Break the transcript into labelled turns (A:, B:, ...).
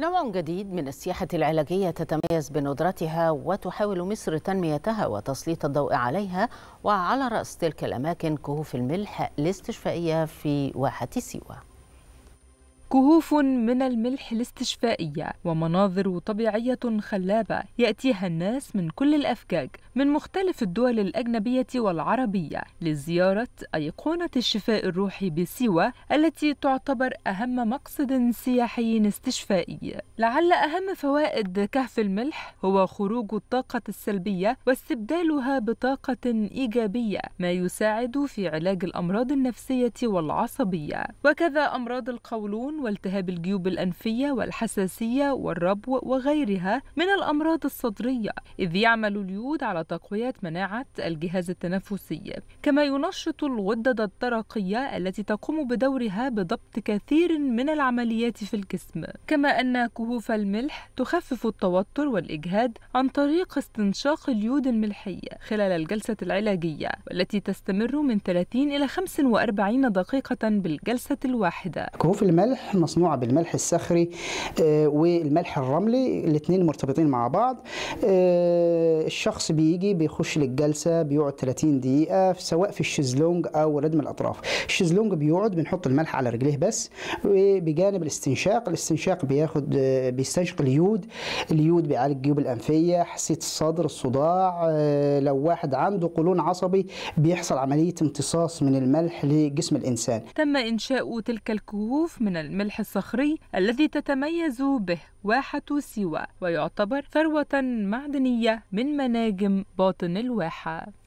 A: نوع جديد من السياحة العلاجية تتميز بندرتها وتحاول مصر تنميتها وتسليط الضوء عليها وعلى رأس تلك الأماكن كهوف الملح الاستشفائية في واحة سيوة
B: كهوف من الملح الاستشفائية ومناظر طبيعية خلابة يأتيها الناس من كل الأفكاك من مختلف الدول الأجنبية والعربية لزيارة أيقونة الشفاء الروحي بسيوة التي تعتبر أهم مقصد سياحي استشفائي لعل أهم فوائد كهف الملح هو خروج الطاقة السلبية واستبدالها بطاقة إيجابية ما يساعد في علاج الأمراض النفسية والعصبية وكذا أمراض القولون والتهاب الجيوب الأنفية والحساسية والربو وغيرها من الأمراض الصدرية إذ يعمل اليود على تقوية مناعة الجهاز التنفسي كما ينشط الغدة الدرقية التي تقوم بدورها بضبط كثير من العمليات في الجسم كما أن كهوف الملح تخفف التوتر والإجهاد عن طريق استنشاق اليود الملحي خلال الجلسة العلاجية والتي تستمر من 30 إلى 45 دقيقة بالجلسة الواحدة
C: كهوف الملح مصنوعه المصنوعه بالملح الصخري آه، والملح الرملي الاثنين مرتبطين مع بعض آه، الشخص بيجي بيخش للجلسه بيقعد 30 دقيقه سواء في الشيزلونج او ردم الاطراف الشيزلونج بيقعد بنحط الملح على رجليه بس وبجانب الاستنشاق الاستنشاق بياخد آه، بيستنشق اليود اليود بيعالج جيوب الانفيه حساسيه الصدر الصداع لو واحد عنده قولون عصبي بيحصل عمليه امتصاص من الملح لجسم الانسان
B: تم انشاء تلك الكهوف من الملح الملح الصخري الذي تتميز به واحة سيوة ويعتبر ثروة معدنية من مناجم باطن الواحة